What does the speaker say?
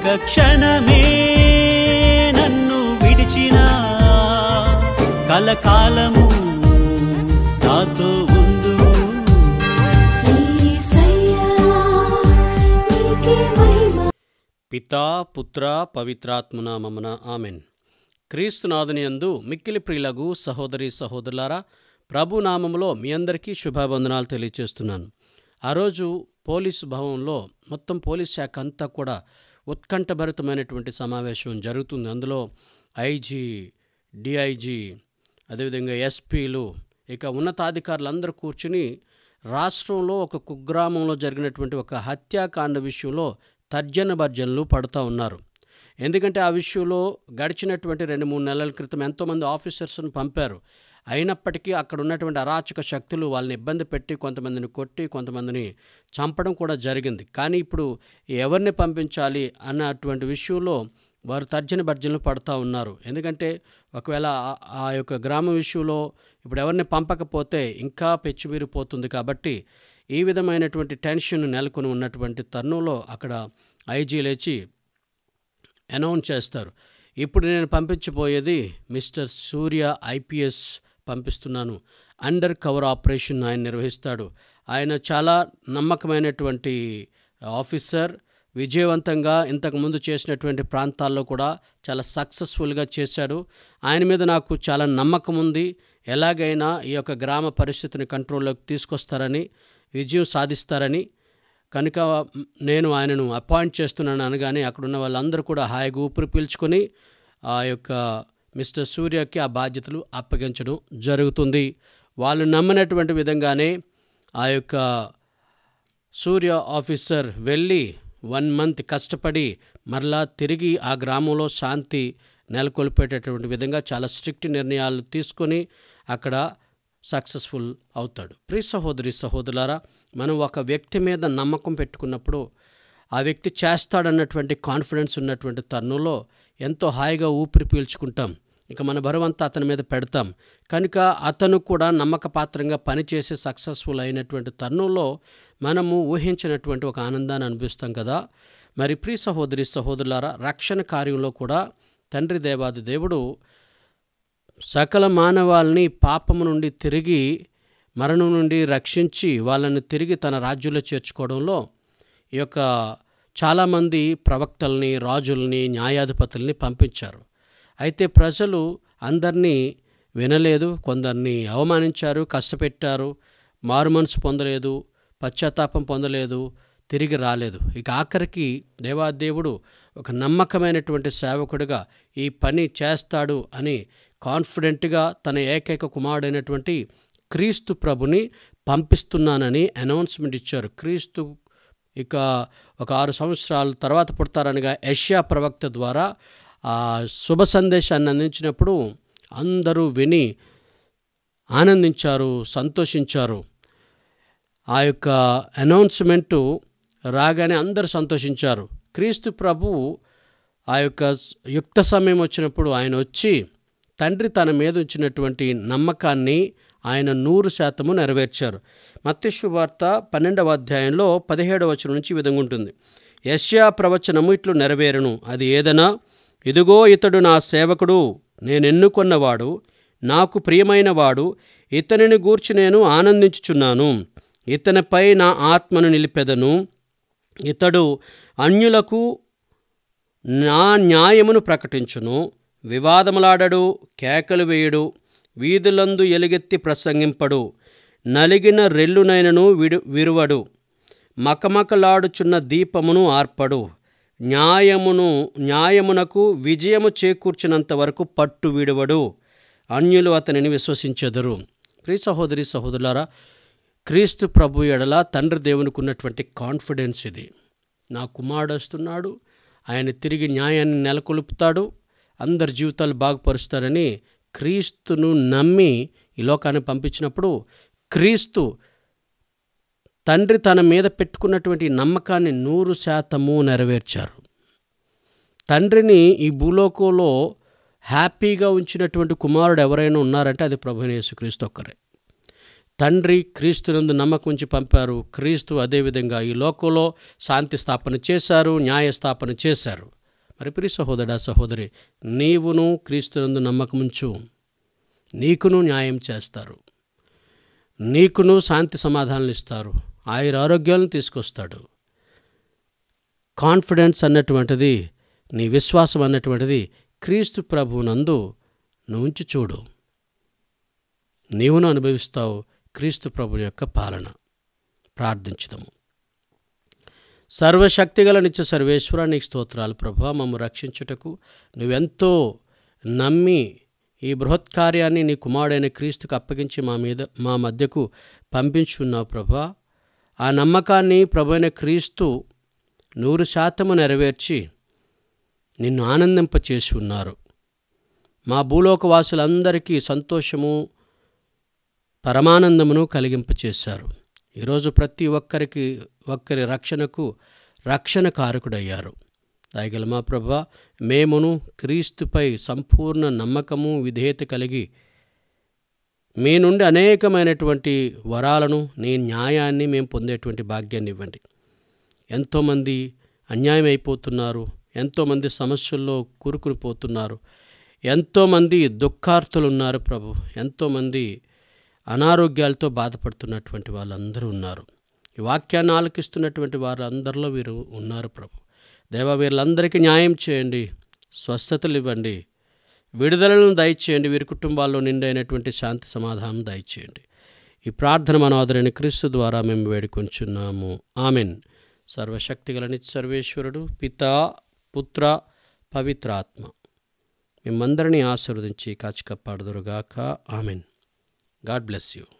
ఒక్క క్షణమే నన్ను విడిచిన కలకాలము నాతో ఉందు పితా పుత్ర మమన ఆమెన్ క్రీస్తునాథుని యందు మిక్కిలి ప్రియులకు సహోదరి సహోదరులారా ప్రభునామంలో మీ అందరికీ శుభాబంధనాలు తెలియజేస్తున్నాను ఆ రోజు పోలీసు భవన్లో మొత్తం పోలీస్ శాఖ అంతా కూడా ఉత్కంఠభరితమైనటువంటి సమావేశం జరుగుతుంది అందులో ఐజీ డిఐజీ అదేవిధంగా ఎస్పీలు ఇక ఉన్నతాధికారులందరూ కూర్చుని రాష్ట్రంలో ఒక కుగ్రామంలో జరిగినటువంటి ఒక హత్యాకాండ విషయంలో తర్జన భర్జనలు పడుతూ ఉన్నారు ఎందుకంటే ఆ విషయంలో గడిచినటువంటి రెండు మూడు నెలల క్రితం ఎంతోమంది ఆఫీసర్స్ను పంపారు అయినప్పటికీ అక్కడ ఉన్నటువంటి అరాచక శక్తులు వాళ్ళని ఇబ్బంది పెట్టి కొంతమందిని కొట్టి కొంతమందిని చంపడం కూడా జరిగింది కానీ ఇప్పుడు ఎవరిని పంపించాలి అన్నటువంటి విషయంలో వారు తర్జన భర్జనలు పడుతూ ఉన్నారు ఎందుకంటే ఒకవేళ ఆ యొక్క గ్రామ విషయంలో ఇప్పుడు ఎవరిని పంపకపోతే ఇంకా పెచ్చుమీరిపోతుంది కాబట్టి ఈ విధమైనటువంటి టెన్షన్ నెలకొని ఉన్నటువంటి తరుణంలో అక్కడ ఐజీ లేచి అనౌన్స్ చేస్తారు ఇప్పుడు నేను పంపించబోయేది మిస్టర్ సూర్య ఐపీఎస్ పంపిస్తున్నాను అండర్ కవర్ ఆపరేషన్ ఆయన నిర్వహిస్తాడు ఆయన చాలా నమ్మకమైనటువంటి ఆఫీసర్ విజయవంతంగా ఇంతకుముందు చేసినటువంటి ప్రాంతాల్లో కూడా చాలా సక్సెస్ఫుల్గా చేశాడు ఆయన మీద నాకు చాలా నమ్మకం ఉంది ఎలాగైనా ఈ యొక్క గ్రామ పరిస్థితిని కంట్రోల్లోకి తీసుకొస్తారని విజయం సాధిస్తారని కనుక నేను ఆయనను అపాయింట్ చేస్తున్నాను అనగానే అక్కడున్న వాళ్ళందరూ కూడా హాయిగా ఊపిరి పీల్చుకొని ఆ యొక్క మిస్టర్ సూర్యకి ఆ బాధ్యతలు అప్పగించడం జరుగుతుంది వాళ్ళు నమ్మినటువంటి విధంగానే ఆ యొక్క సూర్య ఆఫీసర్ వెళ్ళి వన్ మంత్ కష్టపడి మరలా తిరిగి ఆ గ్రామంలో శాంతి నెలకొల్పేటటువంటి విధంగా చాలా స్ట్రిక్ట్ నిర్ణయాలు తీసుకొని అక్కడ సక్సెస్ఫుల్ అవుతాడు ప్రీ సహోదరి సహోదరులారా మనం ఒక వ్యక్తి మీద నమ్మకం పెట్టుకున్నప్పుడు ఆ వ్యక్తి చేస్తాడన్నటువంటి కాన్ఫిడెన్స్ ఉన్నటువంటి తరుణంలో ఎంతో హాయిగా ఊపిరి పీల్చుకుంటాం ఇక మన బరువంతా అతని మీద పెడతాం కనుక అతను కూడా నమ్మకపాత్రంగా పనిచేసి సక్సెస్ఫుల్ అయినటువంటి తరుణంలో మనము ఊహించినటువంటి ఒక ఆనందాన్ని అనిపిస్తాం కదా మరి ప్రీ సహోదరి సహోదరులారా రక్షణ కార్యంలో కూడా తండ్రి దేవాది దేవుడు సకల మానవాల్ని పాపము నుండి తిరిగి మరణం నుండి రక్షించి వాళ్ళని తిరిగి తన రాజ్యంలో చేర్చుకోవడంలో ఈ యొక్క చాలామంది ప్రవక్తల్ని రాజుల్ని న్యాయాధిపతుల్ని పంపించారు అయితే ప్రజలు అందరినీ వినలేదు కొందరిని అవమానించారు కష్టపెట్టారు మారుమనసు పొందలేదు పశ్చాత్తాపం పొందలేదు తిరిగి రాలేదు ఇక ఆఖరికి దేవాదేవుడు ఒక నమ్మకమైనటువంటి సేవకుడిగా ఈ పని చేస్తాడు అని కాన్ఫిడెంట్గా తన ఏకైక కుమారుడైనటువంటి క్రీస్తు ప్రభుని పంపిస్తున్నానని అనౌన్స్మెంట్ ఇచ్చారు క్రీస్తు ఇక ఒక ఆరు సంవత్సరాల తర్వాత పుడతారనగా యష్యా ప్రవక్త ద్వారా ఆ శుభ సందేశాన్ని అందించినప్పుడు అందరూ విని ఆనందించారు సంతోషించారు ఆ యొక్క అనౌన్స్మెంటు రాగానే అందరూ సంతోషించారు క్రీస్తు ప్రభు ఆ యొక్క యుక్త సమయం వచ్చినప్పుడు ఆయన వచ్చి తండ్రి తన మీద ఉంచినటువంటి నమ్మకాన్ని ఆయన నూరు శాతము నెరవేర్చారు మత్స్సు వార్త పన్నెండవ అధ్యాయంలో పదిహేడవ వచనం నుంచి విధంగా ఉంటుంది యశ్యా ప్రవచనము ఇట్లు నెరవేరును అది ఏదనా ఇదిగో ఇతడు నా సేవకుడు నేనెన్నుకొన్నవాడు నాకు ప్రియమైనవాడు ఇతనిని గూర్చి నేను ఆనందించుచున్నాను ఇతనిపై నా ఆత్మను నిలిపెదను ఇతడు అన్యులకు నా న్యాయమును ప్రకటించును వివాదములాడడు కేకలు వేయడు వీధులందు ఎలుగెత్తి ప్రసంగింపడు నలిగిన రెల్లునైనను విడు విరువడు మకమకలాడుచున్న దీపమును ఆర్పడు న్యాయమును న్యాయమునకు విజయము చేకూర్చినంత వరకు పట్టు విడవడు అన్యులు అతనిని విశ్వసించెదరు ప్రియ సహోదరి సహోదరులారా క్రీస్తు ప్రభు ఎడల తండ్రి దేవునికి ఉన్నటువంటి కాన్ఫిడెన్స్ ఇది నా కుమారుడొస్తున్నాడు ఆయన తిరిగి న్యాయాన్ని నెలకొల్పుతాడు అందరి జీవితాలు బాగుపరుస్తారని క్రీస్తును నమ్మి ఈ లోకాన్ని పంపించినప్పుడు క్రీస్తు తండ్రి తన మీద పెట్టుకున్నటువంటి నమ్మకాన్ని నూరు శాతము నెరవేర్చారు తండ్రిని ఈ భూలోకంలో హ్యాపీగా ఉంచినటువంటి కుమారుడు ఎవరైనా ఉన్నారంటే అది ప్రభుని క్రీస్తు ఒక్కరే తండ్రి క్రీస్తునందు నమ్మకం ఉంచి పంపారు క్రీస్తు అదేవిధంగా ఈ లోకంలో శాంతి స్థాపన చేశారు న్యాయ స్థాపన చేశారు పరిపరి సహోదరా సహోదరి నీవును క్రీస్తునందు నమ్మకముంచు నీకును న్యాయం చేస్తారు నీకును శాంతి సమాధానాలు ఇస్తారు ఆయుర ఆరోగ్యాలను తీసుకొస్తాడు కాన్ఫిడెన్స్ అన్నటువంటిది నీ విశ్వాసం అన్నటువంటిది క్రీస్తు ప్రభువునందు నుంచి చూడు నీవును అనుభవిస్తావు క్రీస్తు ప్రభు యొక్క పాలన ప్రార్థించుదాము సర్వశక్తిగల నిత్య సర్వేశ్వర నీకు స్తోత్రాలు ప్రభు మమ్మ రక్షించుటకు నువ్వెంతో నమ్మి ఈ బృహత్కార్యాన్ని నీ కుమారుడైన క్రీస్తుకు అప్పగించి మా మీద మా మధ్యకు పంపించున్నావు ప్రభా ఆ నమ్మకాన్ని ప్రభు అయిన క్రీస్తు నూరు శాతము నెరవేర్చి నిన్ను ఆనందింపచేసి ఉన్నారు మా భూలోకవాసులందరికీ సంతోషము పరమానందమును కలిగింపచేశారు ఈరోజు ప్రతి ఒక్కరికి ఒక్కరి రక్షణకు రక్షణ కారకుడయ్యారు రాయగల మా ప్రభ మేమును క్రీస్తుపై సంపూర్ణ నమ్మకము విధేయత కలిగి మీ నుండి అనేకమైనటువంటి వరాలను నీ న్యాయాన్ని మేము పొందేటువంటి భాగ్యాన్ని ఇవ్వండి ఎంతోమంది అన్యాయం అయిపోతున్నారు ఎంతోమంది సమస్యల్లో కూరుకుని పోతున్నారు ఎంతోమంది ఉన్నారు ప్రభు ఎంతోమంది అనారోగ్యాలతో బాధపడుతున్నటువంటి వాళ్ళందరూ ఉన్నారు ఈ వాక్యాన్ని ఆలకిస్తున్నటువంటి వారందరిలో వీరు ఉన్నారు ప్రభు దేవ వీళ్ళందరికీ న్యాయం చేయండి స్వస్థతలు ఇవ్వండి విడుదలను దయచేయండి వీరి కుటుంబాల్లో నిండైనటువంటి శాంతి సమాధానం దయచేయండి ఈ ప్రార్థన మన క్రీస్తు ద్వారా మేము వేడుకొంచున్నాము ఆమెన్ సర్వశక్తిగలని సర్వేశ్వరుడు పిత పుత్ర పవిత్రాత్మ మేమందరినీ ఆశీర్వదించి కాచికప్పాడుదురుగాక ఆమెన్ God bless you.